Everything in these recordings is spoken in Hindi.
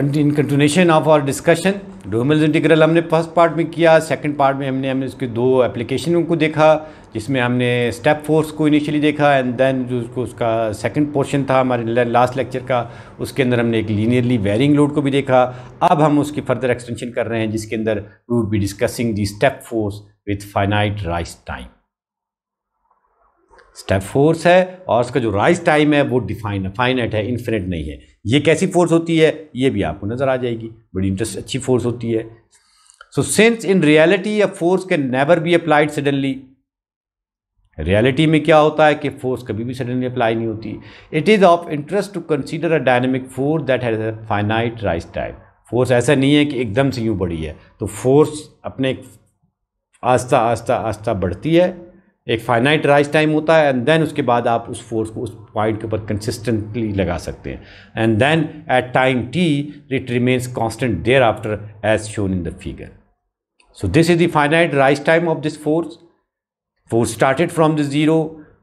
In continuation of our discussion Duhamel integral हमने फर्स्ट पार्ट में किया सेकंड पार्ट में हमने हमने उसके दो एप्लीकेशनों को देखा जिसमें हमने स्टेप फोर्स को इनिशियली देखा एंड देन जो उसको उसका सेकंड पोर्शन था हमारे लास्ट लेक्चर का उसके अंदर हमने एक लीनियरली वेरिंग लोड को भी देखा अब हम उसकी फर्दर एक्सटेंशन कर रहे हैं जिसके अंदर we would be discussing the step force with finite rise time step force है और उसका जो राइस टाइम है वो डिफाइन फाइनाइट है इन्फिनिट नहीं है ये कैसी फोर्स होती है ये भी आपको नज़र आ जाएगी बड़ी इंटरेस्ट अच्छी फोर्स होती है so since in reality a force can never be applied suddenly reality में क्या होता है कि फोर्स कभी भी सडनली अप्लाई नहीं होती it is of interest to consider a dynamic force that has a finite rise time force ऐसा नहीं है कि एकदम से यूं बढ़ी है तो फोर्स अपने आस्ता आस्ता आस्ता बढ़ती है एक फाइनाइट राइज टाइम होता है एंड देन उसके बाद आप उस फोर्स को उस पॉइंट के ऊपर कंसिस्टेंटली लगा सकते हैं and then at time T it remains constant thereafter as shown in the figure so this is the finite rise time of this force force started from the zero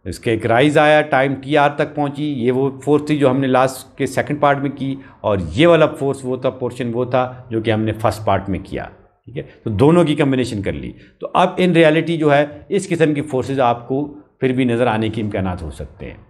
इसके एक राइज आया टाइम टी आर तक पहुंची ये वो फोर्स थी जो हमने लास्ट के सेकंड पार्ट में की और ये वाला फोर्स वो था पोर्शन वो था जो कि हमने फर्स्ट पार्ट में किया ठीक है तो दोनों की कम्बिनेशन कर ली तो अब इन रियलिटी जो है इस किस्म की फोर्सेज आपको फिर भी नज़र आने के इम्कान हो सकते हैं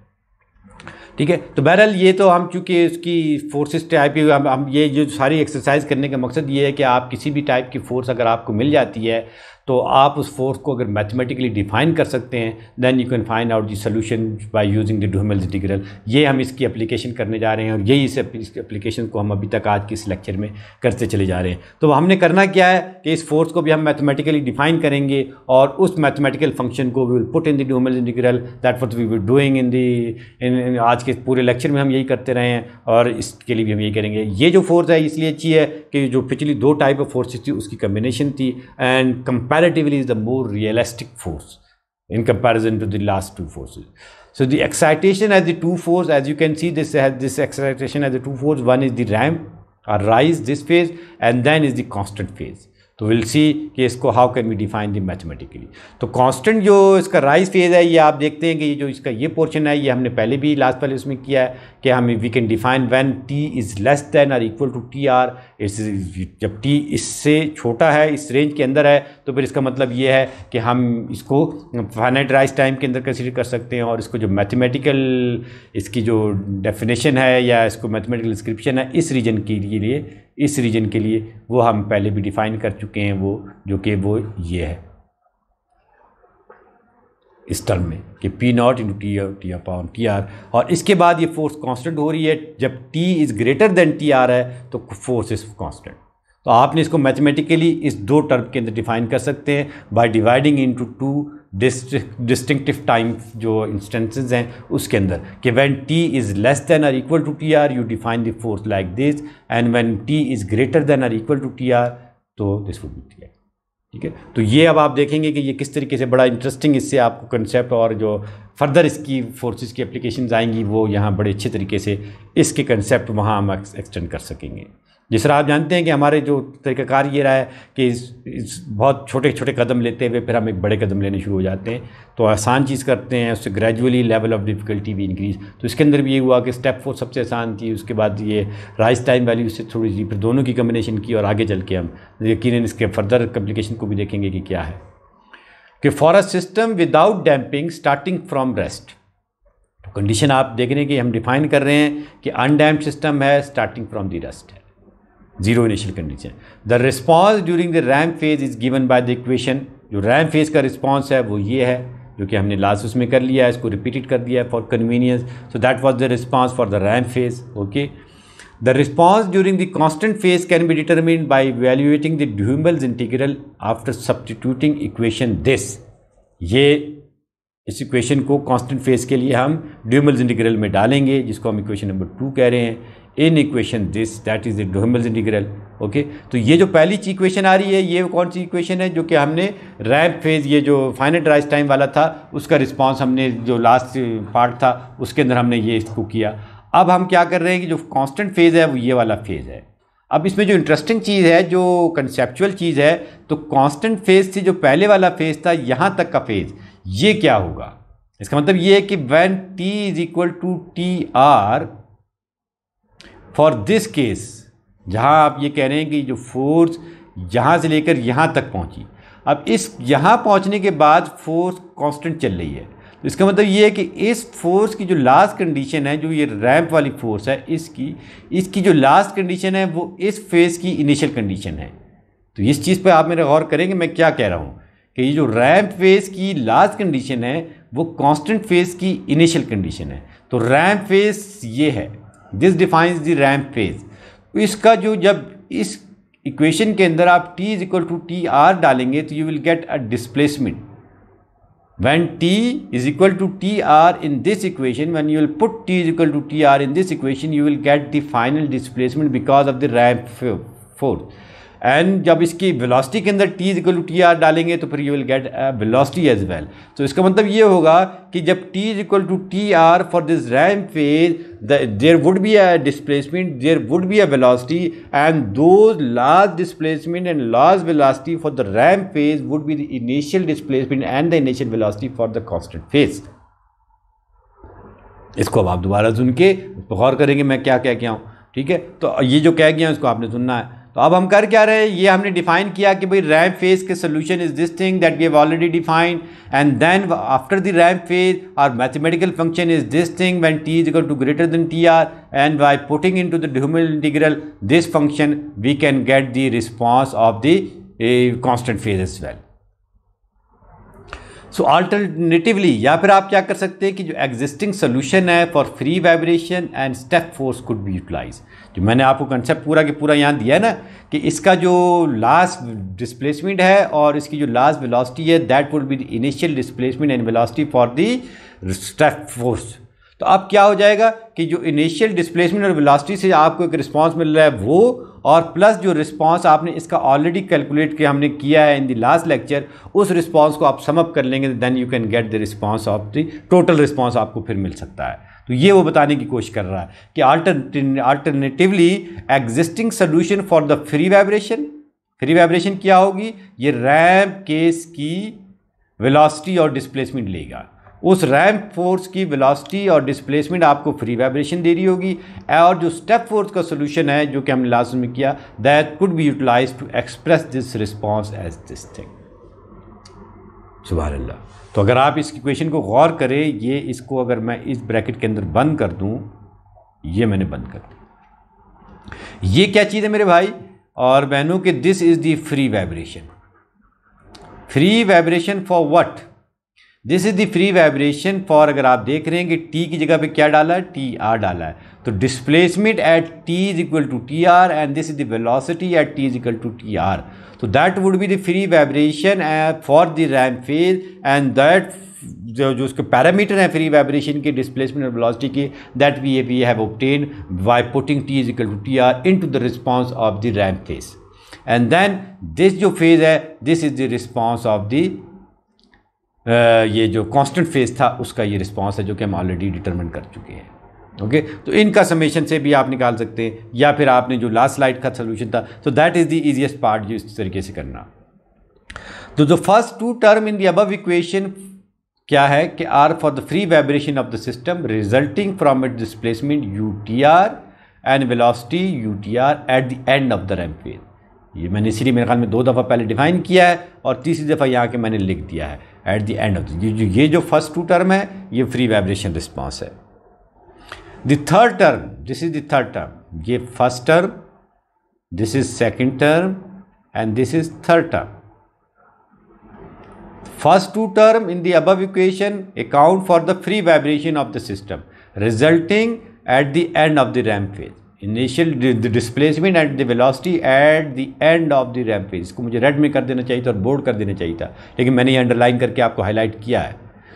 ठीक है तो बहरहाल ये तो हम चूँकि उसकी फोर्सेस टाइप की हम ये जो सारी एक्सरसाइज करने का मकसद ये है कि आप किसी भी टाइप की फोर्स अगर आपको मिल जाती है तो आप उस फोर्स को अगर मैथमेटिकली डिफाइन कर सकते हैं then you can find out the solution by using the Duhamel's integral ये हम इसकी एप्लीकेशन करने जा रहे हैं और यही इस एप्लीकेशन को हम अभी तक आज के इस लेक्चर में करते चले जा रहे हैं तो हमने करना क्या है कि इस फोर्स को भी हम मैथमेटिकली डिफाइन करेंगे और उस मैथमेटिकल फंक्शन को we will put in the Duhamel's integral that what we will doing in the in आज के पूरे लेक्चर में हम यही करते रहे हैं और इसके लिए भी हम यही करेंगे ये जो फोर्स है इसलिए अच्छी है कि जो पिछली दो टाइप ऑफ फोर्सेज थी उसकी कम्बिनेशन थी and compare comparatively is the more realistic force in comparison to the last two forces. So the excitation as the two forces, as you can see, this has uh, this excitation as the two forces. One is the ramp or rise, this phase, and then is the constant phase. तो विल सी कि इसको how can we define the mathematically तो कांस्टेंट जो इसका राइज फेज है ये आप देखते हैं कि ये जो इसका ये पोर्शन है ये हमने पहले भी लास्ट पहले उसमें किया है कि हम we can define when T is less than or equal to T R इस जब टी इससे छोटा है इस रेंज के अंदर है तो फिर इसका मतलब ये है कि हम इसको फाइनाइट राइज टाइम के अंदर कंसिडर कर सकते हैं और इसको जो मैथमेटिकल इसकी जो डेफिनेशन है या इसको मैथमेटिकल डिस्क्रिप्शन है इस रीजन के लिए इस रीजन के लिए वो हम पहले भी डिफ़ाइन कर चुके हैं वो जो कि वो ये है इस टर्म में कि P naught into T T upon T are और इसके बाद ये फोर्स कांस्टेंट हो रही है जब T is greater than T R है तो फोर्स इज़ कांस्टेंट तो आपने इसको मैथमेटिकली इस दो टर्म के अंदर डिफाइन कर सकते हैं by dividing into two distinctive time जो इंस्टेंसेज हैं उसके अंदर कि when T is less than or equal to T R you define the force like this and when T is greater than or equal to T R तो this would be T R ठीक है तो ये अब आप देखेंगे कि ये किस तरीके से बड़ा इंटरेस्टिंग इससे आपको कंसेप्ट और जो फर्दर इसकी फोर्सेज की एप्लीकेशन आएंगी वो यहाँ बड़े अच्छे तरीके से इसके कंसेप्ट वहाँ हम एक्सटेंड कर सकेंगे जिस तरह आप जानते हैं कि हमारे जो तरीक़ाकार ये रहा है कि इस, इस बहुत छोटे छोटे कदम लेते हुए फिर हम एक बड़े कदम लेने शुरू हो जाते हैं तो आसान चीज़ करते हैं उससे ग्रेजुअली लेवल ऑफ डिफ़िकल्टी भी इंक्रीज़ तो इसके अंदर भी ये हुआ कि स्टेप फोर सबसे आसान थी उसके बाद ये राइस टाइम वैल्यू से थोड़ी सी फिर दोनों की कम्बिनेशन की और आगे चल के हम यकीन इसके फर्दर कम्प्लिकेशन को भी देखेंगे कि क्या है कि for a system without damping starting from rest condition आप देख रहे हैं कि हम डिफाइन कर रहे हैं कि अनडैम्प सिस्टम है स्टार्टिंग फ्रॉम दी रेस्ट है zero initial condition the response during the ramp phase is given by the equation जो रैम फेज का रिस्पॉन्स है वो ये है जो कि हमने लास्ट उसमें कर लिया है इसको रिपीटेड कर दिया है for convenience so that was the response for the ramp phase okay the response during the constant phase can be determine by valuating the Duhamel's integral after substituting equation this ये इस इक्वेशन को कांस्टेंट फेज के लिए हम ड्यूमल्स इंटीग्रल में डालेंगे जिसको हम इक्वेशन नंबर टू कह रहे हैं in equation this that is the Duhamel's integral okay तो ये जो पहली इक्वेशन आ रही है ये कौन सी इक्वेशन है जो कि हमने रैम्प फेज़ ये जो फाइनेट राइज टाइम वाला था उसका रिस्पॉन्स हमने जो लास्ट पार्ट था उसके अंदर हमने ये इसको किया अब हम क्या कर रहे हैं कि जो कॉन्स्टेंट फेज़ है वो ये वाला फेज़ है अब इसमें जो इंटरेस्टिंग चीज़ है जो कंसेप्चुअल चीज़ है तो कॉन्स्टेंट फेज़ से जो पहले वाला फेज़ था यहाँ तक का फेज़ ये क्या होगा इसका मतलब ये है कि when T is equal to T R for this case जहाँ आप ये कह रहे हैं कि जो फोर्स यहाँ से लेकर यहाँ तक पहुँची अब इस यहाँ पहुँचने के बाद फोर्स कांस्टेंट चल रही है तो इसका मतलब ये है कि इस फोर्स की जो लास्ट कंडीशन है जो ये रैम्प वाली फोर्स है इसकी इसकी जो लास्ट कंडीशन है वो इस फेज़ की इनिशियल कंडीशन है तो इस चीज़ पर आप मेरा गौर करेंगे मैं क्या कह रहा हूँ कि ये जो रैम्प फेज़ की लास्ट कंडीशन है वो कांस्टेंट फेज़ की इनिशियल कंडीशन है तो रैम्प फेज़ ये है this defines the ramp phase इसका जो जब इस इक्वेशन के अंदर आप T is equal to T R डालेंगे तो you will get a displacement when T is equal to T R in this equation when you will put T is equal to T R in this equation you will get the final displacement because of the ramp force and जब इसकी वेलोसिटी के अंदर T equal to T R डालेंगे तो फिर you will get velocity as well तो इसका मतलब ये होगा कि जब T equal to T R for this ramp phase there would be a displacement there would be a velocity and those large displacement and large velocity for the ramp phase would be the initial displacement and the initial velocity for the constant phase इसको अब आप दोबारा सुन के गौर करेंगे मैं क्या कह गया हूँ ठीक है तो ये जो कह गया इसको आपने सुनना है तो अब हम कर क्या रहे ये हमने डिफाइन किया कि भाई रैम फेज के solution is this thing that we have already defined and then after the ramp phase or mathematical function is this thing when T is equal to greater than T are and by putting into the ह्यूमन integral this function we can get the response of the constant phase is well so alternatively या फिर आप क्या कर सकते हैं कि जो एग्जिस्टिंग सोल्यूशन है for free vibration and step force could be utilise जो मैंने आपको कंसेप्ट पूरा के पूरा यहाँ दिया है ना कि इसका जो लास्ट डिस्प्लेसमेंट है और इसकी जो लास्ट वेलोसिटी है that would be initial displacement and velocity for the step force तो अब क्या हो जाएगा कि जो इनिशियल डिस्प्लेसमेंट और वेलोसिटी से आपको एक रिस्पांस मिल रहा है वो और प्लस जो रिस्पांस आपने इसका ऑलरेडी कैलकुलेट किया हमने किया है इन द लास्ट लेक्चर उस रिस्पांस को आप समअप कर लेंगे then you can get the response of the total response आपको फिर मिल सकता है तो ये वो बताने की कोशिश कर रहा है कि alternatively existing solution for the free vibration free vibration क्या होगी ये रैम केस की वेलासिटी और डिस्प्लेसमेंट लेगा उस रैम्प फोर्स की वेलोसिटी और डिस्प्लेसमेंट आपको फ्री वाइब्रेशन दे रही होगी और जो स्टेप फोर्स का सोल्यूशन है जो कि हमने लास्ट में किया that could be utilise to express this response as this thing सुबह तो अगर आप इस इक्वेशन को गौर करें ये इसको अगर मैं इस ब्रैकेट के अंदर बंद कर दूँ ये मैंने बंद कर दिया ये क्या चीज़ है मेरे भाई और बहनों के this is the free vibration free vibration for what this is the free vibration for अगर आप देख रहे हैं कि टी की जगह पे क्या डाला है टी आर डाला है तो displacement at T is equal to T R and this is the velocity at T is equal to T R तो that would be the free vibration for the ramp phase and that जो जो उसके पैरामीटर हैं फ्री वाइब्रेशन के डिस्प्लेसमेंट और वेलोसिटी के that we we have obtain by putting T is equal to T R into the response of the ramp phase and then this जो फेज़ है this is the response of the ये जो कांस्टेंट फेज था उसका ये रिस्पांस है जो कि हम ऑलरेडी डिटरमिन कर चुके हैं ओके okay? तो इनका समेशन से भी आप निकाल सकते हैं या फिर आपने जो लास्ट स्लाइड का सोल्यूशन था so that is the easiest part जो इस तरीके से करना तो जो first two term in the above equation क्या है कि are for the free vibration of the system resulting from it displacement u t are and velocity u t r at the end of the ramp phase ये मैंने इसीलिए मेरे ख्याल में दो दफ़ा पहले डिफाइन किया है और तीसरी दफ़ा यहाँ के मैंने लिख दिया है at the end of the ये जो फर्स्ट टू टर्म है ये फ्री वाइब्रेशन रिस्पॉन्स है the third term this is the third term ये first term this is second term and this is third term first two term in the above equation account for the free vibration of the system resulting at the end of the ramp phase initial displacement at the velocity at the end of the ramp phase इसको मुझे रेड में कर देना चाहिए था और बोर्ड कर देना चाहिए था लेकिन मैंने ये अंडरलाइन करके आपको हाईलाइट किया है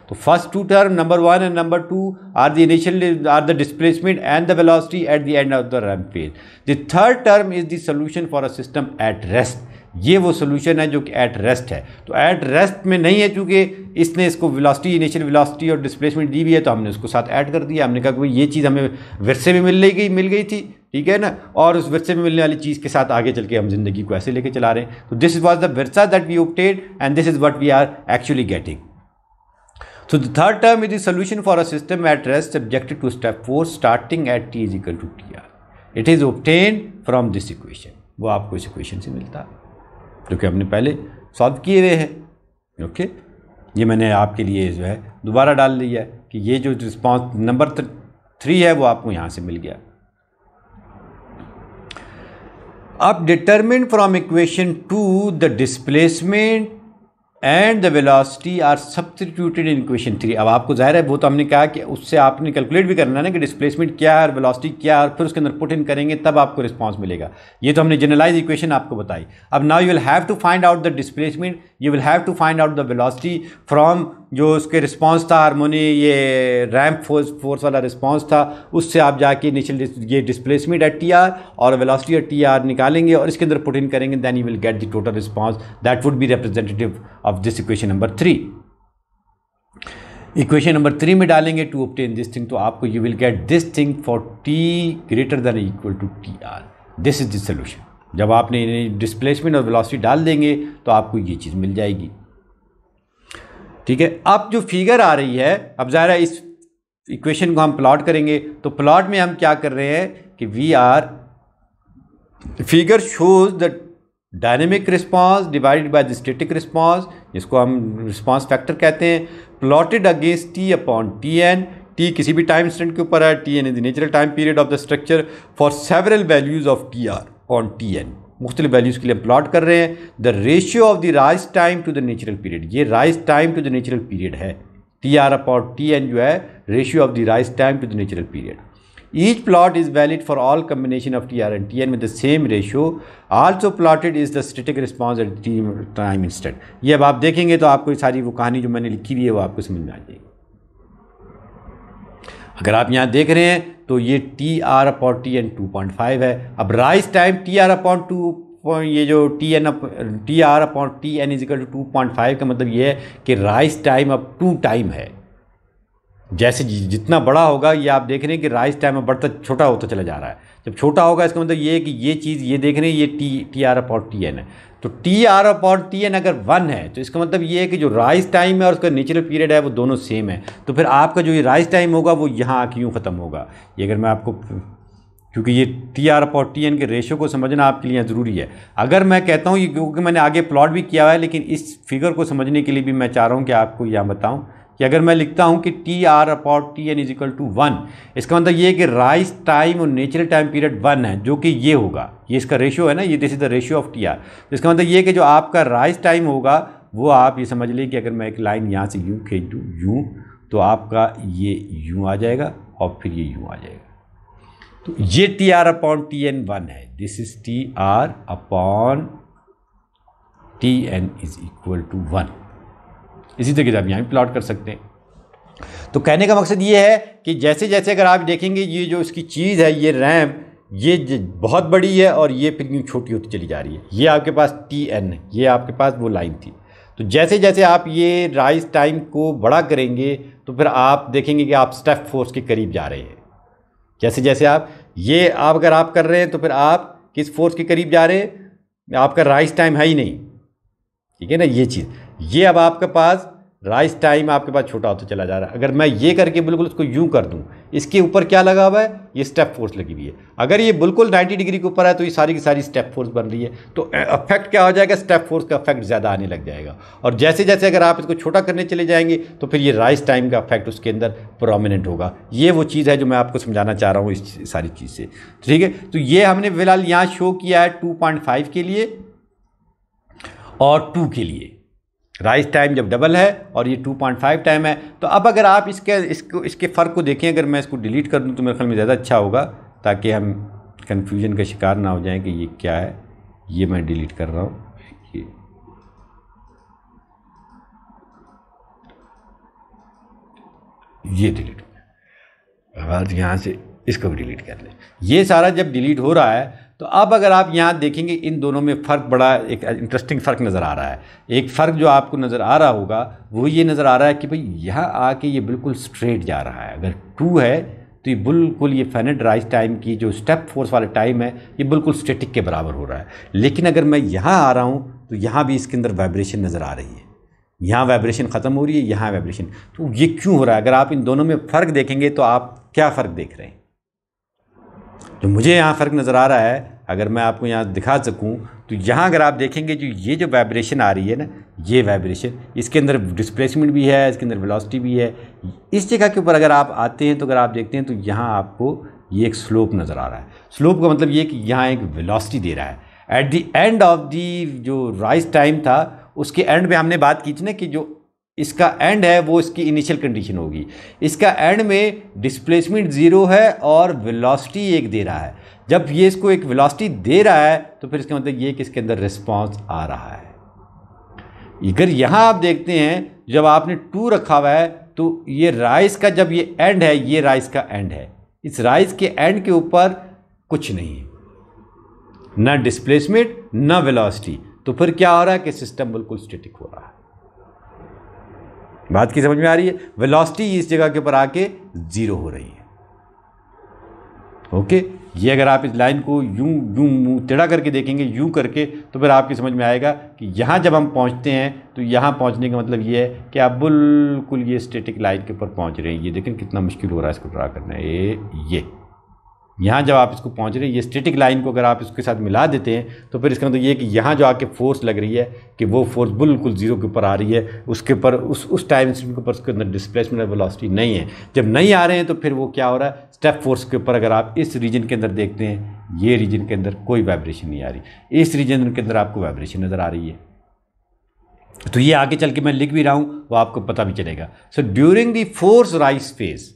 तो first two term number one and number two are the initial are the displacement and the velocity at the end of the ramp phase the third term is the solution for a system at rest ये वो सोल्यूशन है जो कि एट रेस्ट है तो एट रेस्ट में नहीं है चूँकि इसने इसको विलासिटी इनिशियल विलासिटी और डिस्प्लेसमेंट दी हुई है तो हमने उसको साथ ऐड कर दिया हमने कहा कि ये चीज़ हमें विरसे में मिल गई मिल गई थी ठीक है ना और उस विरसे में मिलने वाली चीज़ के साथ आगे चल के हम ज़िंदगी को ऐसे लेके चला रहे हैं तो this was the version that we opted and this is what we are actually getting the third term is is solution for a system at rest subjected to step force starting at T is equal to T r it is obtained from this equation वो आपको इस इक्वेशन से मिलता है जो कि हमने पहले सॉल्व किए हुए हैं ओके ये मैंने आपके लिए जो है दोबारा डाल लिया है कि ये जो रिस्पॉन्स नंबर थ्री है वो आपको यहाँ से मिल गया अब determine from equation two the displacement and the velocity are substituted in equation three अब आपको जाहिर है वो तो हमने कहा कि उससे आपने कैलकुलेट भी करना है ना कि डिस्प्लेसमेंट क्या है और वेलोसिटी क्या है और फिर उसके अंदर पुट इन करेंगे तब आपको रिस्पांस मिलेगा ये तो हमने जनरलाइज इक्वेशन आपको बताई अब now you will have to find out the displacement you will have to find out the velocity from जो उसके रिस्पांस था हारमोनी ये रैंप फोर्स फोर्स वाला रिस्पांस था उससे आप जाके इनिशियल ये डिस्प्लेसमेंट एट टी आर और वेलोसिटी एट टी आर निकालेंगे और इसके अंदर पुट इन करेंगे then you will get the total response that would be representative of this equation number three equation number three में डालेंगे टू ऑप्टेन दिस थिंग तो आपको you will get this thing for t greater than equal to T r this is the solution जब आपने डिस्प्लेसमेंट और वेलोसिटी डाल देंगे तो आपको ये चीज़ मिल जाएगी ठीक है अब जो फिगर आ रही है अब ज़ाहिर इस इक्वेशन को हम प्लॉट करेंगे तो प्लॉट में हम क्या कर रहे हैं कि we are figure shows the dynamic response divided by the static response जिसको हम रिस्पांस फैक्टर कहते हैं plotted against t upon t n टी किसी भी टाइम स्टैंड के ऊपर है T n is the natural time period of the structure for several values of t r on t n मुख्तलि वैल्यूज़ के लिए प्लॉट कर रहे हैं the ratio of the rise time to the natural period ये rise time to the natural period है t r upon t n जो है ratio of the rise time to the natural period each plot is valid for all combination of t are and t n with the same ratio also plotted is the static response at t time instant ये अब आप देखेंगे तो आपको सारी वो कहानी जो मैंने लिखी हुई है वो आपको समझ में आ जाएगी अगर आप यहाँ देख रहे हैं तो ये t r upon t n two point five है अब rise time T r upon two ये जो t n up t r upon t n equal to two point five का मतलब ये है कि राइस टाइम अब टू टाइम है जैसे जितना बड़ा होगा ये आप देख रहे हैं कि राइस टाइम अब बढ़ता छोटा होता चला जा रहा है जब छोटा होगा इसका मतलब ये है कि ये चीज़ ये देख रहे हैं ये t t r upon t n है तो t r upon t n अगर वन है तो इसका मतलब ये है कि जो राइस टाइम है और उसका नेचुरल पीरियड है वो दोनों सेम है तो फिर आपका जो ये राइस टाइम होगा वो यहाँ आके यूँ ख़त्म होगा ये अगर मैं आपको क्योंकि ये टी आर और टी एन के रेशो को समझना आपके लिए ज़रूरी है अगर मैं कहता हूँ ये क्योंकि मैंने आगे प्लॉट भी किया हुआ है लेकिन इस फिगर को समझने के लिए भी मैं चाह रहा हूँ कि आपको यहाँ बताऊँ कि अगर मैं लिखता हूं कि t r upon t n is equal to one इसका मतलब ये है कि राइस टाइम और नेचुरल टाइम पीरियड वन है जो कि ये होगा ये इसका रेशियो है ना ये this is the ratio of t r इसका मतलब ये कि जो आपका राइस टाइम होगा वो आप ये समझ लें कि अगर मैं एक लाइन यहाँ से यूँ खींच दूँ यूँ तो आपका ये यूँ आ जाएगा और फिर ये यूँ आ जाएगा तो ये t r upon t n one है this is t r upon t n is equal to one इसी तरीके से आप यहाँ भी प्लाट कर सकते हैं तो कहने का मकसद ये है कि जैसे जैसे अगर आप देखेंगे ये जो इसकी चीज़ है ये रैम ये बहुत बड़ी है और ये फिर छोटी होती चली जा रही है ये आपके पास टी एन है ये आपके पास वो लाइन थी तो जैसे जैसे आप ये राइस टाइम को बड़ा करेंगे तो फिर आप देखेंगे कि आप स्टेप फोर्स के करीब जा रहे हैं जैसे जैसे आप ये आप अगर आप कर रहे हैं तो फिर आप किस फोर्स के करीब जा रहे हैं आपका राइज टाइम है ही नहीं ठीक है ना ये चीज़ ये अब आपके पास राइस टाइम आपके पास छोटा होता चला जा रहा है अगर मैं ये करके बिल्कुल उसको यूं कर दूं इसके ऊपर क्या लगा हुआ है ये स्टेप फोर्स लगी हुई है अगर ये बिल्कुल 90 डिग्री के ऊपर है तो ये सारी की सारी स्टेप फोर्स बन रही है तो अफेक्ट क्या हो जाएगा स्टेप फोर्स का अफेक्ट ज़्यादा आने लग जाएगा और जैसे जैसे अगर आप इसको छोटा करने चले जाएंगे तो फिर ये राइस टाइम का अफेक्ट उसके अंदर प्रोमिनेंट होगा ये वो चीज़ है जो मैं आपको समझाना चाह रहा हूँ इस सारी चीज़ से ठीक है तो ये हमने फिलहाल यहाँ शो किया है टू के लिए और टू के लिए राइज टाइम जब डबल है और ये 2.5 टाइम है तो अब अगर आप इसके इसको इसके फ़र्क को देखें अगर मैं इसको डिलीट कर दूं तो मेरे ख्याल में ज़्यादा अच्छा होगा ताकि हम कन्फ्यूजन का शिकार ना हो जाए कि ये क्या है ये मैं डिलीट कर रहा हूँ ये डिलीट हो गया यहाँ से इसको भी डिलीट कर लें ये सारा जब डिलीट हो रहा है तो अब अगर आप यहाँ देखेंगे इन दोनों में फ़र्क बड़ा एक इंटरेस्टिंग फ़र्क नज़र आ रहा है एक फ़र्क जो आपको नज़र आ रहा होगा वो ये नज़र आ रहा है कि भाई यहाँ आके ये बिल्कुल स्ट्रेट जा रहा है अगर टू है तो ये बिल्कुल ये फैनड राइज टाइम की जो स्टेप फोर्स वाले टाइम है ये बिल्कुल स्टेटिक के बराबर हो रहा है लेकिन अगर मैं यहाँ आ रहा हूँ तो यहाँ भी इसके अंदर वाइब्रेशन नज़र आ रही है यहाँ वाइब्रेशन ख़त्म हो रही है यहाँ वाइब्रेशन तो ये क्यों हो रहा है अगर आप इन दोनों में फ़र्क देखेंगे तो आप क्या फ़र्क देख रहे हैं जो मुझे यहाँ फ़र्क नज़र आ रहा है अगर मैं आपको यहाँ दिखा सकूँ तो यहाँ अगर आप देखेंगे जो ये जो वाइब्रेशन आ रही है ना ये वाइब्रेशन इसके अंदर डिस्प्लेसमेंट भी है इसके अंदर वेलोसिटी भी है इस जगह के ऊपर अगर आप आते हैं तो अगर आप देखते हैं तो यहाँ आपको ये एक स्लोप नज़र आ रहा है स्लोप का मतलब ये कि यहाँ एक वेलोसिटी दे रहा है at the end of the जो राइस टाइम था उसके एंड में हमने बात की थी ना कि जो इसका एंड है वो इसकी इनिशियल कंडीशन होगी इसका एंड में डिस्प्लेसमेंट ज़ीरो है और वेलोसिटी एक दे रहा है जब ये इसको एक वेलोसिटी दे रहा है तो फिर इसका मतलब ये कि इसके अंदर रिस्पॉन्स आ रहा है अगर यहाँ आप देखते हैं जब आपने टू रखा हुआ है तो ये राइस का जब ये एंड है ये राइस का एंड है इस राइस के एंड के ऊपर कुछ नहीं है ना डिस्प्लेसमेंट ना वेलोसिटी तो फिर क्या हो रहा है कि सिस्टम बिल्कुल स्टेटिक हो रहा है बात की समझ में आ रही है वेलोसिटी इस जगह के ऊपर आके ज़ीरो हो रही है ओके ये अगर आप इस लाइन को यूं यूं टेढ़ा करके देखेंगे यूं करके तो फिर आपकी समझ में आएगा कि यहाँ जब हम पहुँचते हैं तो यहाँ पहुँचने का मतलब ये है कि आप बिल्कुल ये स्टेटिक लाइन के ऊपर पहुँच रहे हैं ये देखें कितना मुश्किल हो रहा है इसको ड्रा करना ये ये यहाँ जब आप इसको पहुँच रहे हैं ये स्टेटिक लाइन को अगर आप इसके साथ मिला देते हैं तो फिर इसका मतलब ये कि यहाँ जो आके फोर्स लग रही है कि वो फोर्स बिल्कुल जीरो के ऊपर आ रही है उसके ऊपर उस उस टाइम इंस्टेंट के ऊपर उसके अंदर डिस्प्लेसमेंट वेलोसिटी नहीं है जब नहीं आ रहे हैं तो फिर वो क्या हो रहा है स्टेप फोर्स के ऊपर अगर आप इस रीजन के अंदर देखते हैं ये रीजन के अंदर कोई वाइब्रेशन नहीं आ रही इस रीजन के अंदर आपको वाइब्रेशन नज़र आ रही है तो ये आगे चल के मैं लिख भी रहा हूँ वो आपको पता भी चलेगा so during the force rise phase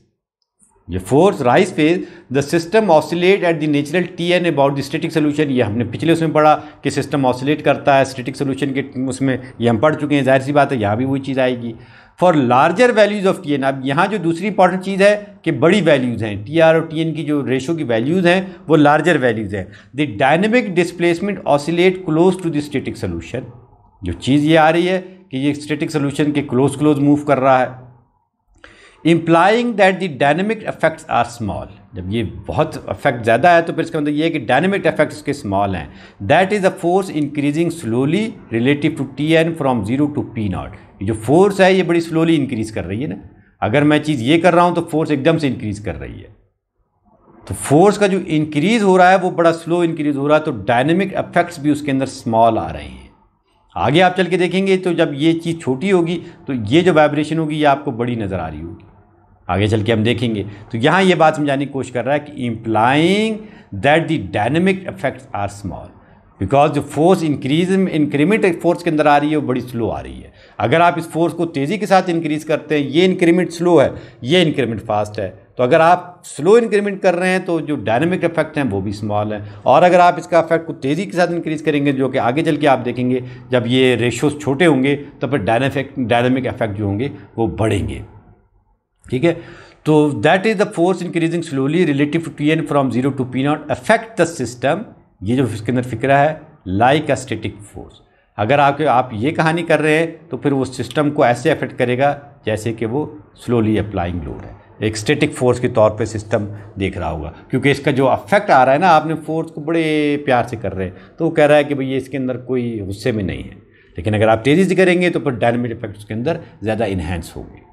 ये force rise phase the system oscillate at the natural t n about the static solution ये हमने पिछले उसमें पढ़ा कि सिस्टम ऑसिलेट करता है स्टेटिक सोल्यूशन के उसमें ये हम पढ़ चुके हैं जाहिर सी बात है यहाँ भी वही चीज़ आएगी for larger values of t n अब यहाँ जो दूसरी इंपॉर्टेंट चीज़ है कि बड़ी वैल्यूज़ हैं टी आर और टी एन की जो रेशो की वैल्यूज़ हैं वो लार्जर वैल्यूज़ हैं the dynamic displacement oscillate close to the static solution जो चीज़ ये आ रही है कि ये स्टेटिक सोल्यूशन के क्लोज क्लोज मूव कर रहा है implying that the dynamic effects are small जब ये बहुत इफेक्ट ज़्यादा है तो फिर इसका मतलब ये है कि डायनेमिक इफेक्ट्स उसके स्मॉल हैं that is a force increasing slowly relative to t n from zero to p not जो फोर्स है ये बड़ी स्लोली इंक्रीज कर रही है ना अगर मैं चीज़ ये कर रहा हूँ तो फोर्स एकदम से इंक्रीज कर रही है तो फोर्स का जो इंक्रीज हो रहा है वो बड़ा स्लो इंक्रीज हो रहा है तो डायनेमिक इफेक्ट्स भी उसके अंदर स्मॉल आ रहे हैं आगे आप चल के देखेंगे तो जब ये चीज़ छोटी होगी तो ये जो वाइब्रेशन होगी ये आपको बड़ी नज़र आ रही होगी आगे चल के हम देखेंगे तो यहाँ ये बात समझाने की कोशिश कर रहा है कि implying that the dynamic effects are small because जो फोर्स इंक्रीज इंक्रीमेंट फोर्स के अंदर आ रही है वो बड़ी स्लो आ रही है अगर आप इस फोर्स को तेज़ी के साथ इंक्रीज करते हैं ये इंक्रीमेंट स्लो है ये इंक्रीमेंट फास्ट है तो अगर आप स्लो इंक्रीमेंट कर रहे हैं तो जो डायनेमिक इफेक्ट हैं वो भी स्मॉल हैं और अगर आप इसका इफेक्ट को तेज़ी के साथ इंक्रीज करेंगे जो कि आगे चल के आप देखेंगे जब ये रेशोज छोटे होंगे तो फिर डायनेमिक इफेक्ट जो होंगे वो बढ़ेंगे ठीक है तो that is the force increasing slowly relative to t n from zero to p not affect the system ये जो इसके अंदर फिक्रा है लाइक अ स्टेटिक फोर्स अगर आपके आप ये कहानी कर रहे हैं तो फिर वो सिस्टम को ऐसे अफेक्ट करेगा जैसे कि वो स्लोली अप्लाइंग लोड है एक स्टेटिक फोर्स के तौर पे सिस्टम देख रहा होगा क्योंकि इसका जो अफेक्ट आ रहा है ना आपने फोर्स को बड़े प्यार से कर रहे हैं तो वो कह रहा है कि भाई ये इसके अंदर कोई गुस्से में नहीं है लेकिन अगर आप तेज़ी से करेंगे तो फिर डायनामिक इफेक्ट उसके अंदर ज़्यादा इन्हेंस होगी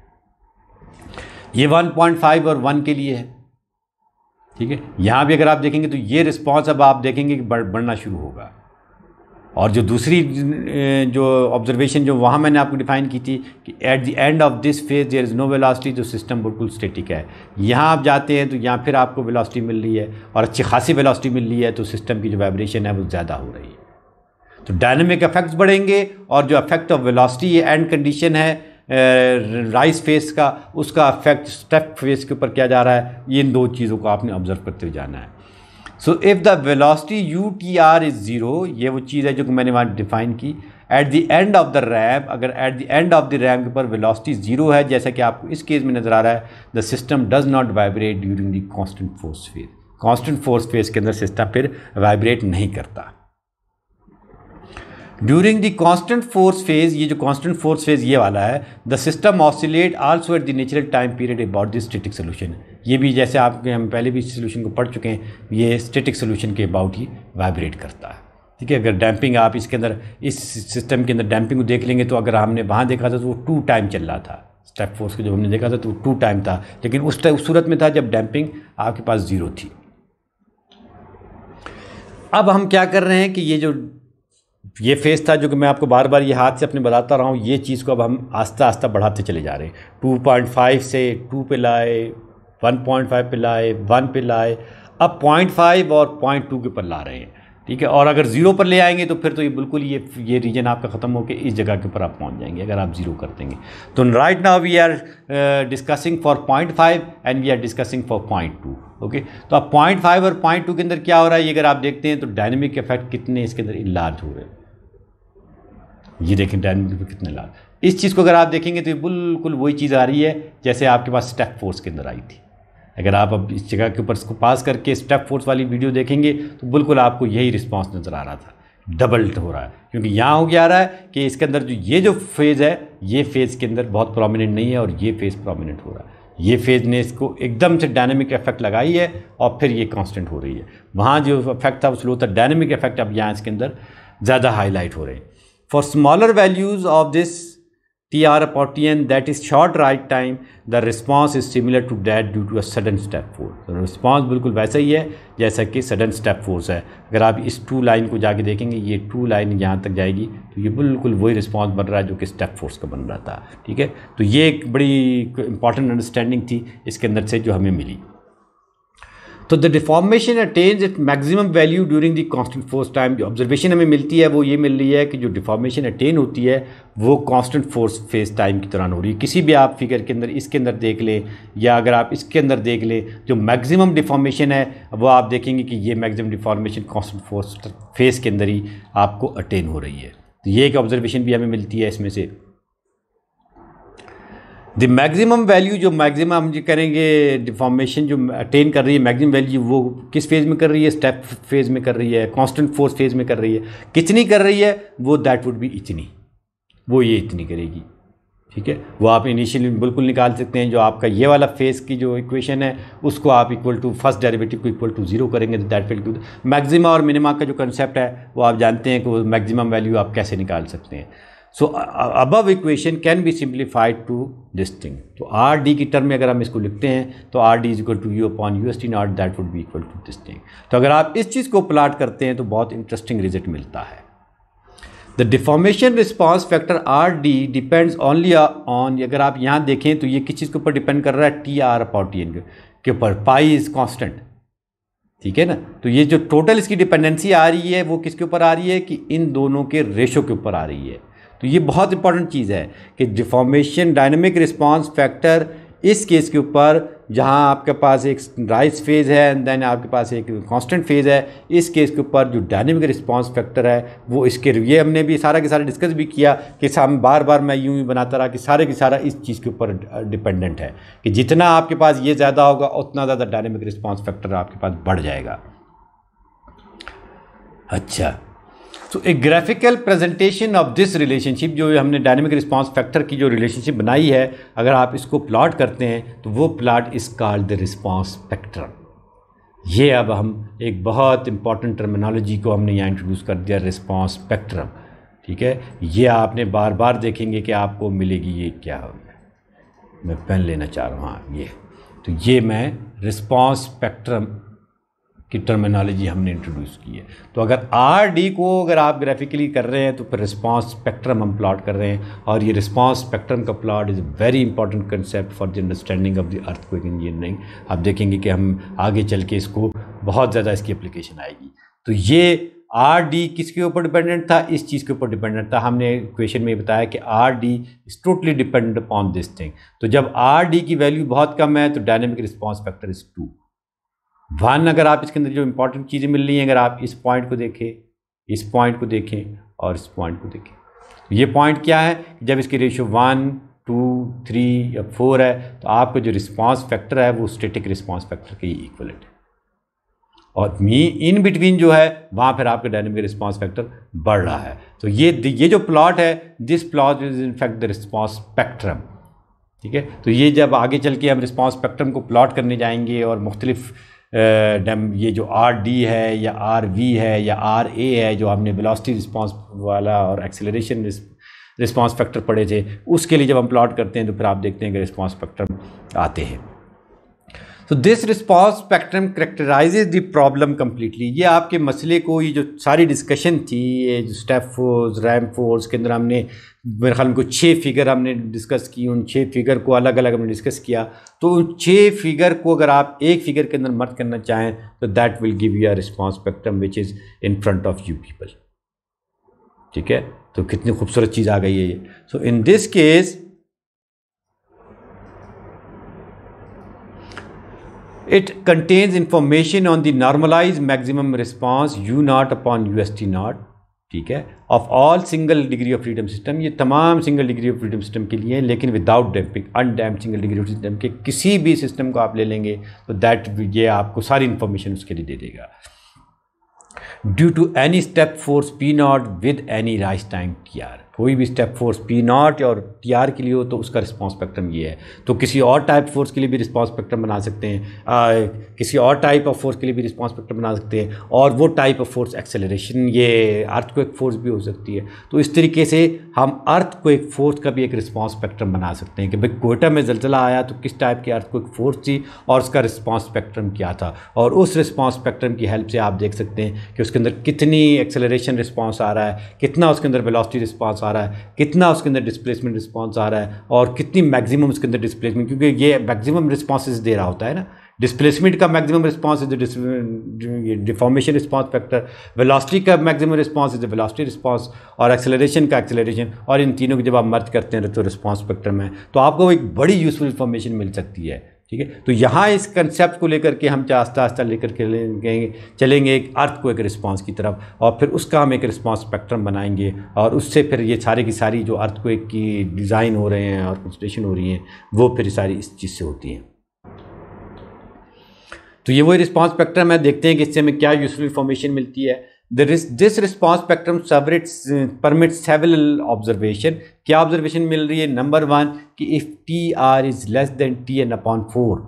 ये 1.5 और 1 के लिए है ठीक है यहाँ भी अगर आप देखेंगे तो ये रिस्पॉन्स अब आप देखेंगे कि बढ़ बढ़ना शुरू होगा और जो दूसरी जो ऑब्जर्वेशन जो वहाँ मैंने आपको डिफाइन की थी कि at the end of this phase there is no velocity जो सिस्टम बिल्कुल स्टेटिक है यहाँ आप जाते हैं तो यहाँ फिर आपको वेलासिटी मिल रही है और अच्छी खासी वेलासिटी मिल रही है तो सिस्टम की जो वाइब्रेशन है वो ज़्यादा हो रही है तो डायनेमिक इफेक्ट्स बढ़ेंगे और जो अफेक्ट ऑफ वेलासिटी ये एंड कंडीशन है राइस फेस का उसका अफेक्ट स्टेप फेस के ऊपर किया जा रहा है इन दो चीज़ों को आपने ऑब्जर्व करते हुए जाना है so if the velocity u t are is zero ये वो चीज़ है जो कि मैंने वहाँ डिफाइन की at the end of the ramp अगर at the end of the ramp के ऊपर वेलोसिटी ज़ीरो है जैसा कि आपको इस केस में नज़र आ रहा है the system does not vibrate during the constant force phase constant force phase के अंदर सिस्टम फिर वाइब्रेट नहीं करता during the constant force phase ये जो कॉन्स्टेंट फोर्स फेज ये वाला है the system oscillate also at the natural time period about this static solution ये भी जैसे आपके हम पहले भी सोल्यूशन को पढ़ चुके हैं ये स्टेटिक सोल्यूशन के अबाउट ही वाइब्रेट करता है ठीक है अगर डैम्पिंग आप इसके अंदर इस सिस्टम के अंदर डैम्पिंग को देख लेंगे तो अगर हमने वहाँ देखा था तो वो टू टाइम चल रहा था स्टेप फोर्स को जब हमने देखा था तो टू टाइम था लेकिन उस टाइम उस सूरत में था जब डैम्पिंग आपके पास ज़ीरो थी अब हम क्या कर रहे हैं कि ये जो ये फेज़ था जो कि मैं आपको बार बार ये हाथ से अपने बताता रहा हूँ ये चीज़ को अब हम आस्ता आस्ता बढ़ाते चले जा रहे हैं टू पॉइंट फाइव से टू पे लाए वन पॉइंट फाइव पे लाए वन पे लाए अब पॉइंट फाइव और पॉइंट टू के ऊपर ला रहे हैं ठीक है और अगर ज़ीरो पर ले आएंगे तो फिर तो ये बिल्कुल ये ये रीजन आपका ख़त्म होकर इस जगह के ऊपर आप पहुंच जाएंगे अगर आप ज़ीरो कर देंगे तो right now we are discussing for point five and we are discussing for point two okay तो अब पॉइंट फाइव और पॉइंट टू के अंदर क्या हो रहा है ये अगर आप देखते हैं तो डायनेमिक इफेक्ट कितने इसके अंदर इलाज हो रहे ये देखें डायनेमिक इफेक्ट कितने लार्ज इस चीज़ को अगर आप देखेंगे तो ये बिल्कुल वही चीज़ आ रही है जैसे आपके पास स्टेप फोर्स के अंदर आई थी अगर आप अब इस जगह के ऊपर इसको पास करके स्टेप फोर्स वाली वीडियो देखेंगे तो बिल्कुल आपको यही रिस्पॉन्स नज़र आ रहा था डबल हो रहा है क्योंकि यहाँ हो क्या रहा है कि इसके अंदर जो ये जो फेज़ है ये फेज़ के अंदर बहुत प्रोमिनेंट नहीं है और ये फेज़ प्रोमिनेंट हो रहा है ये फेज़ ने इसको एकदम से डायनेमिक इफेक्ट लगाई है और फिर ये कांस्टेंट हो रही है वहाँ जो इफेक्ट था वो स्लो था डायनेमिक इफेक्ट अब यहाँ इसके अंदर ज़्यादा हाईलाइट हो रहे हैं for smaller values of this t r Tn that is short rise time the response is similar to that due to a sudden step force response बिल्कुल वैसा ही है जैसा कि सडन स्टेप फोर्स है अगर आप इस टू लाइन को जाके देखेंगे ये टू लाइन यहाँ तक जाएगी तो ये बिल्कुल वही रिस्पॉन्स बन रहा है जो कि स्टेप फोर्स का बन रहा था ठीक है तो ये एक बड़ी इंपॉर्टेंट अंडरस्टैंडिंग थी इसके अंदर से जो हमें मिली तो the deformation attains it maximum value during the constant force time जो ऑब्जर्वेशन हमें मिलती है वो ये मिल रही है कि जो डिफॉर्मेशन अटेन होती है वो कांस्टेंट फोर्स फेस टाइम की दौरान हो रही है किसी भी आप फिगर के अंदर इसके अंदर देख लें या अगर आप इसके अंदर देख लें जो मैक्सिमम डिफॉर्मेशन है वो आप देखेंगे कि ये maximum deformation constant force phase के अंदर ही आपको अटेन हो रही है तो ये एक ऑब्जर्वेशन भी हमें मिलती है इसमें से द मैक्सिमम वैल्यू जो मैक्सिमम हम जो करेंगे डिफॉर्मेशन जो अटेन कर रही है मैक्सिमम वैल्यू वो किस फेज़ में कर रही है स्टेप फेज़ में कर रही है कांस्टेंट फोर्स फेज़ में कर रही है कितनी कर रही है वो दैट वुड बी इतनी वो ये इतनी करेगी ठीक है वो आप इनिशियली बिल्कुल निकाल सकते हैं जो आपका ये वाला फेस की जो इक्वेशन है उसको आप इक्वल टू फर्स्ट डेरिवेटिव को इक्वल टू जीरो करेंगे तो दैट विल मैक्सिमा और मिनिमा का जो कंसेप्ट है वो आप जानते हैं कि वो मैक्सिमम वैल्यू आप कैसे निकाल सकते हैं so above equation can be simplified to this thing तो आर डी की टर्म में अगर हम इसको लिखते हैं तो r d is equal to u upon u S T not that would be equal to this thing तो अगर आप इस चीज़ को प्लाट करते हैं तो बहुत इंटरेस्टिंग रिजल्ट मिलता है the deformation response factor r d depends only on अगर आप यहाँ देखें तो ये किस चीज़ के ऊपर डिपेंड कर रहा है t r upon t n के ऊपर पाई इज़ कॉन्स्टेंट ठीक है ना तो ये जो टोटल इसकी डिपेंडेंसी आ रही है वो किसके ऊपर आ रही है कि इन दोनों के रेशो के ऊपर आ रही है तो ये बहुत इंपॉर्टेंट चीज़ है कि डिफॉर्मेशन डायनेमिक रिस्पॉन्स फैक्टर इस केस के ऊपर जहाँ आपके पास एक राइस फेज़ है एंड देन आपके पास एक कांस्टेंट फेज़ है इस केस के ऊपर जो डायनेमिक रिस्पांस फैक्टर है वो इसके ये हमने भी सारा के सारा डिस्कस भी किया कि हम बार बार मैं यूं ही बनाता रहा कि सारे के सारा इस चीज़ के ऊपर डिपेंडेंट है कि जितना आपके पास ये ज़्यादा होगा उतना ज़्यादा डायनेमिक रिस्पॉन्स फैक्टर आपके पास बढ़ जाएगा अच्छा तो a graphical presentation of this relationship जो हमने डायनेमिक रिस्पांस फैक्टर की जो रिलेशनशिप बनाई है अगर आप इसको प्लॉट करते हैं तो वो प्लॉट इस कॉल्ड द रिस्पांस स्पेक्ट्रम ये अब हम एक बहुत इंपॉर्टेंट टर्मिनोलॉजी को हमने यहाँ इंट्रोड्यूस कर दिया रिस्पॉन्स स्पेक्ट्रम ठीक है ये आपने बार बार देखेंगे कि आपको मिलेगी ये क्या मैं पेन लेना चाह रहा हूँ हाँ ये तो ये मैं रिस्पॉन्स स्पेक्ट्रम की टर्मिनोलॉजी हमने इंट्रोड्यूस की है तो अगर आर डी को अगर आप ग्राफिकली कर रहे हैं तो फिर रिस्पांस स्पेक्ट्रम हम प्लॉट कर रहे हैं और ये रिस्पांस स्पेक्ट्रम का plot is very important concept for the understanding of the earthquake engineering आप देखेंगे कि हम आगे चल के इसको बहुत ज़्यादा इसकी एप्लीकेशन आएगी तो ये आर डी किसके ऊपर डिपेंडेंट था इस चीज़ के ऊपर डिपेंडेंट था हमने क्वेश्चन में बताया कि R D is totally dependent upon this thing तो जब आर डी की वैल्यू बहुत कम है तो dynamic response factor is two one अगर आप इसके अंदर जो इंपॉर्टेंट चीज़ें मिल रही हैं अगर आप इस पॉइंट को देखें इस पॉइंट को देखें और इस पॉइंट को देखें ये पॉइंट क्या है जब इसकी रेशियो वन टू थ्री या फोर है तो आपका जो रिस्पांस फैक्टर है वो स्टेटिक रिस्पांस फैक्टर के इक्वलेंट है और मी इन बिटवीन जो है वहाँ फिर आपका डायनेमिक रिस्पांस फैक्टर बढ़ रहा है तो ये ये जो प्लॉट है this plot is in fact the response spectrum ठीक है तो ये जब आगे चल के हम रिस्पॉन्स स्पेक्ट्रम को प्लॉट करने जाएंगे और मुख्तलिफ़ डैम ये जो आर डी है या आर वी है या आर ए है जो हमने वेलोसिटी रिस्पांस वाला और एक्सेलरेशन रिस्पांस फैक्टर पढ़े थे उसके लिए जब हम प्लॉट करते हैं तो फिर आप देखते हैं कि रिस्पांस फैक्टर आते हैं so this response spectrum characterizes the problem completely ये आपके मसले को ये जो सारी डिस्कशन थी ये जो स्टेप फोर्स रैम फोर्स के अंदर हमने मेरे ख्याल में कुछ छः फिगर हमने डिस्कस की उन छः फिगर को अलग अलग हमने डिस्कस किया तो उन छः फिगर को अगर आप एक फिगर के अंदर मर्द करना चाहें तो that will give you our response spectrum which is in front of you people ठीक है तो कितनी खूबसूरत चीज़ आ गई है ये so in this case It contains information on the normalized maximum response U naught upon UST naught ठीक है of all single degree of freedom system ये तमाम single degree of freedom system के लिए लेकिन without damping undamped single degree of system के किसी भी सिस्टम को आप ले लेंगे तो दैट ये आपको सारी इन्फॉर्मेशन उसके लिए दे देगा due to any step force P naught with any rise time T R कोई भी स्टेप फोर्स पी नॉट और टी आर के लिए हो तो उसका रिस्पॉन्स स्पेक्ट्रम ये है तो किसी और टाइप फोर्स के लिए भी रिस्पॉन्स स्पेक्ट्रम बना सकते हैं आ, किसी और टाइप ऑफ फोर्स के लिए भी रिस्पॉन्स स्पेक्ट्रम बना सकते हैं और वो टाइप ऑफ फोर्स एक्सेलरेशन ये अर्थ को एक फोर्स भी हो सकती है तो इस तरीके से हम अर्थ को एक फोर्स का भी एक रिस्पॉन्स स्पेक्ट्रम बना सकते हैं कि भाई कोयटा में जलजला आया तो किस टाइप की अर्थ को एक फोर्स थी और उसका रिस्पॉन्स स्पेक्ट्रम क्या था और उस रिस्पॉन्स स्पेक्ट्रम की हेल्प से आप देख सकते हैं कि उसके अंदर कितनी एक्सेलरेशन रिस्पॉन्स आ रहा है कितना उसके अंदर वेलोसिटी रिस्पॉन्स आ रहा है कितना उसके अंदर डिस्प्लेसमेंट रिस्पॉन्स आ रहा है और कितनी मैक्सिमम उसके अंदर डिस्प्लेसमेंट क्योंकि ये मैक्सिमम रिस्पॉन्सेज दे रहा होता है ना डिस्प्लेसमेंट का maximum response is deformation response factor velocity का maximum response is velocity response और एक्सेलरेशन का एक्सेलरेशन और इन तीनों की जब आप मर्ज करते हैं तो रिस्पॉन्स फैक्टर में तो आपको एक बड़ी यूज़फुल इन्फॉर्मेशन मिल सकती है ठीक है तो यहाँ इस कंसेप्ट को लेकर के हम आस्ता आस्ता लेकर के गएंगे चलेंगे एक अर्थ को एक रिस्पांस की तरफ और फिर उसका हम एक रिस्पांस स्पेक्ट्रम बनाएंगे और उससे फिर ये सारे की सारी जो अर्थ को एक की डिज़ाइन हो रहे हैं और कंस्ट्रेशन हो रही हैं वो फिर सारी इस चीज़ से होती हैं तो ये वही रिस्पॉन्स स्पेक्ट्रम है देखते हैं कि इससे हमें क्या यूज़फुल इन्फॉर्मेशन मिलती है The res this response spectrum subreddits uh, permits several observation. क्या observation मिल रही है Number वन कि if is less than T N upon four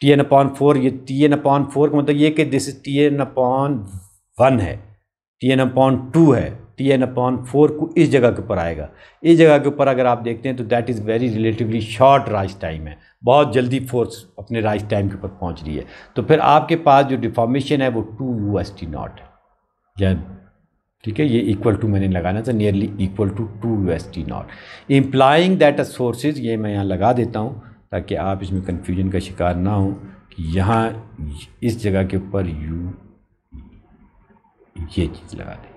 T N upon four ये टी एन अपॉन फोर का मतलब ये कि this is T N upon one है टी एन अपॉन टू है टी एन अपॉन फोर को इस जगह के ऊपर आएगा इस जगह के ऊपर अगर आप देखते हैं तो that is very relatively short rise time है बहुत जल्दी फोर्स अपने राइज टाइम के ऊपर पहुंच रही है तो फिर आपके पास जो डिफॉर्मेशन है वो two U S T naught है या ठीक है ये इक्वल टू मैंने लगाना था nearly equal to two U S T naught implying that sources ये मैं यहाँ लगा देता हूँ ताकि आप इसमें कन्फ्यूजन का शिकार ना हो कि यहाँ इस जगह के ऊपर यू ये चीज़ लगा दें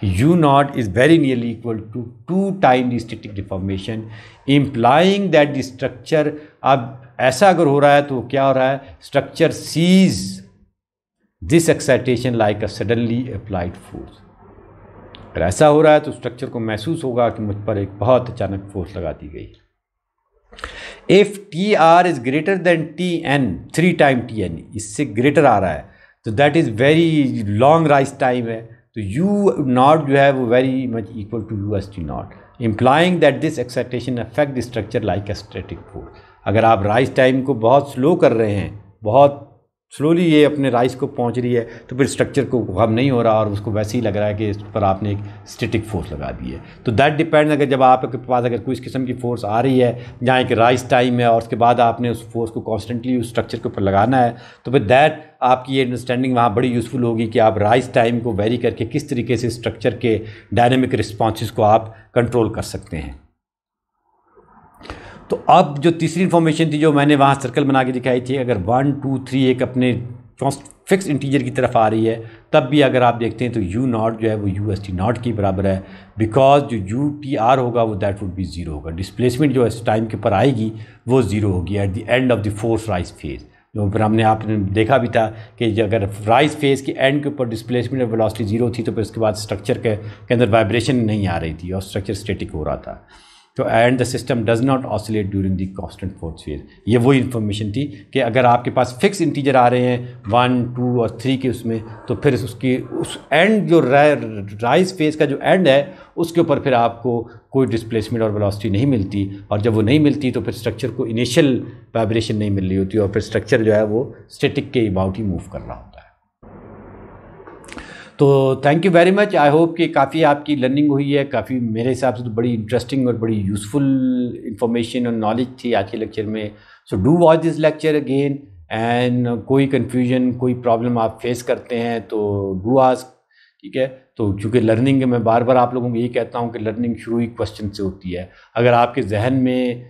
कि U naught is very nearly equal to two time static deformation implying that that structure अब ऐसा अगर हो रहा है तो क्या हो रहा है structure sees this excitation like a suddenly applied force अगर ऐसा हो रहा है तो स्ट्रक्चर को महसूस होगा कि मुझ पर एक बहुत अचानक फोर्स लगा दी गई if T are is greater than T N three time T N इससे ग्रेटर आ रहा है तो that is very long rise time है तो यू नॉट जो है वो very much equal to U S T naught implying that this excitation affect the structure like a static force अगर आप राइज टाइम को बहुत स्लो कर रहे हैं बहुत स्लोली ये अपने राइस को पहुंच रही है तो फिर स्ट्रक्चर को हम नहीं हो रहा और उसको वैसे ही लग रहा है कि इस पर आपने एक स्टेटिक फोर्स लगा दी है तो दैट डिपेंड अगर जब आपके पास अगर कोई इस किस्म की फोर्स आ रही है जहाँ एक राइस टाइम है और उसके बाद आपने उस फोर्स को कॉन्स्टेंटली उस स्ट्रक्चर के ऊपर लगाना है तो फिर दैट आपकी ये अंडरस्टैंडिंग वहाँ बड़ी यूज़फुल होगी कि आप राइस टाइम को वेरी करके किस तरीके से स्ट्रक्चर के डायनेमिक रिस्पॉन्स को आप कंट्रोल कर सकते हैं तो अब जो तीसरी इन्फॉर्मेशन थी जो मैंने वहाँ सर्कल बना के दिखाई थी अगर वन टू थ्री एक अपने फिक्स इंटीजर की तरफ आ रही है तब भी अगर आप देखते हैं तो यू नॉट जो है वो यू एस टी नॉट के बराबर है बिकॉज जो यू टी आर होगा वो दैट वुड बी ज़ीरो होगा डिस्प्लेसमेंट जो इस टाइम के ऊपर आएगी वो ज़ीरो होगी at the end of the force rise phase जो फिर हमने आपने देखा भी था कि अगर राइस फेज़ के एंड के ऊपर डिस्प्लेसमेंट और वेलोसिटी ज़ीरो थी तो फिर उसके बाद स्ट्रक्चर के, के अंदर वाइब्रेशन नहीं आ रही थी और स्ट्रक्चर स्टेटिक हो रहा था तो and the system does not oscillate during the constant force phase ये वही इन्फॉर्मेशन थी कि अगर आपके पास फिक्स इंटीजर आ रहे हैं वन टू और थ्री के उसमें तो फिर उसकी उस एंड जो राइज फेज का जो एंड है उसके ऊपर फिर आपको कोई डिस्प्लेसमेंट और वेलोसिटी नहीं मिलती और जब वो नहीं मिलती तो फिर स्ट्रक्चर को इनिशियल वाइब्रेशन नहीं मिल रही होती और फिर स्ट्रक्चर जो है वो स्टेटिक के अबाउट ही मूव कर रहा होता है तो thank you very much I hope कि काफ़ी आपकी लर्निंग हुई है काफ़ी मेरे हिसाब से तो बड़ी इंटरेस्टिंग और बड़ी यूज़फुल इंफॉर्मेशन और नॉलेज थी आज के लेक्चर में so do watch this lecture again and कोई कन्फ्यूजन कोई प्रॉब्लम आप फेस करते हैं तो डू आस्क ठीक है तो चूँकि लर्निंग मैं बार बार आप लोगों को ये कहता हूँ कि लर्निंग शुरू ही क्वेश्चन से होती है अगर आपके जहन में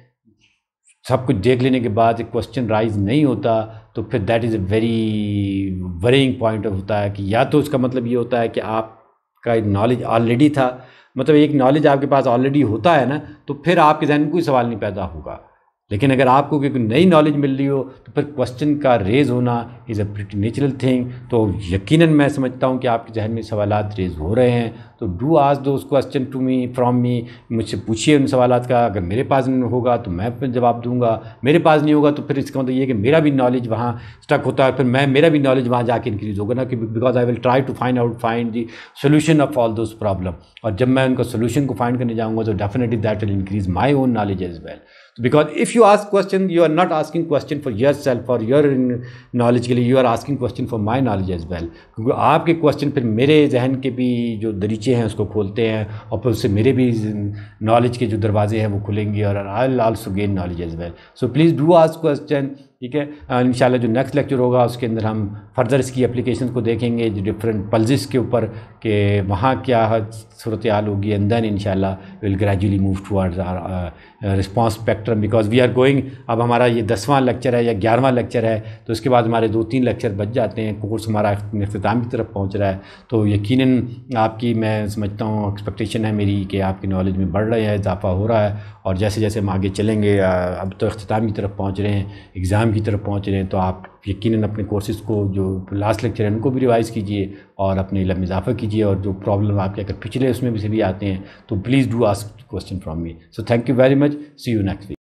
सब कुछ देख लेने के बाद एक क्वेश्चन राइज नहीं होता तो फिर that is a very worrying point होता है कि या तो उसका मतलब ये होता है कि आपका नॉलेज ऑलरेडी था मतलब एक नॉलेज आपके पास ऑलरेडी होता है ना तो फिर आपके जहन में कोई सवाल नहीं पैदा होगा लेकिन अगर आपको कोई नई नॉलेज मिल रही हो तो फिर क्वेश्चन का रेज होना is a pretty natural thing तो यकीन मैं समझता हूँ कि आपके जहन में सवाल रेज हो रहे हैं तो डू आज दो question to me from me मुझसे पूछिए उन सवाल का अगर मेरे पास होगा तो मैं जवाब दूंगा मेरे पास नहीं होगा तो फिर इसका मतलब ये कि मेरा भी नॉलेज वहाँ स्टक होता है फिर मैं मेरा भी नॉलेज वहाँ जाके इंक्रीज होगा ना कि because I will try to find out find the solution of all those problem और जब मैं उनका सोल्यूशन को फाइंड करने जाऊँगा तो definitely that will increase my own knowledge as well because if you ask question you are not asking question for your self और योर नॉलेज के लिए you are asking question for my knowledge as well क्योंकि आपके क्वेश्चन फिर मेरे जहन के भी जो दरीचे हैं उसको खोलते हैं और फिर उससे मेरे भी नॉलेज के जो दरवाजे हैं वो खुलेंगे और I also gain knowledge as well so please do ask question ठीक है हाँ, इन जो नेक्स्ट लेक्चर होगा उसके अंदर हम फर्दर इसकी एप्लीकेशन को देखेंगे जो डिफरेंट पल्जिस के ऊपर कि वहाँ क्या सूरत हाल होगी and then in will gradually move to our response spectrum because we are going अब हमारा ये दसवां लेक्चर है या ग्यारहवा लेक्चर है तो उसके बाद हमारे दो तीन लेक्चर बच जाते हैं कोर्स हमारा अख्ताम की तरफ पहुँच रहा है तो यकीन आपकी मैं समझता हूँ एक्सपेक्टेशन है मेरी कि आपकी नॉलेज में बढ़ रही है इजाफा हो रहा है और जैसे जैसे हम आगे चलेंगे uh, अब तो अख्ताम की तरफ पहुँच रहे हैं एग्ज़ाम एग्ज़ाम की तरफ पहुँच रहे हैं तो आप यकीन अपने कोर्सेज़ को जो लास्ट लेक्चर है उनको भी रिवाइज़ कीजिए और अपने इलम इजाफा कीजिए और जो प्रॉब्लम आपके अगर पिछले उसमें भी से भी आते हैं तो please do ask question from me so thank you very much see you next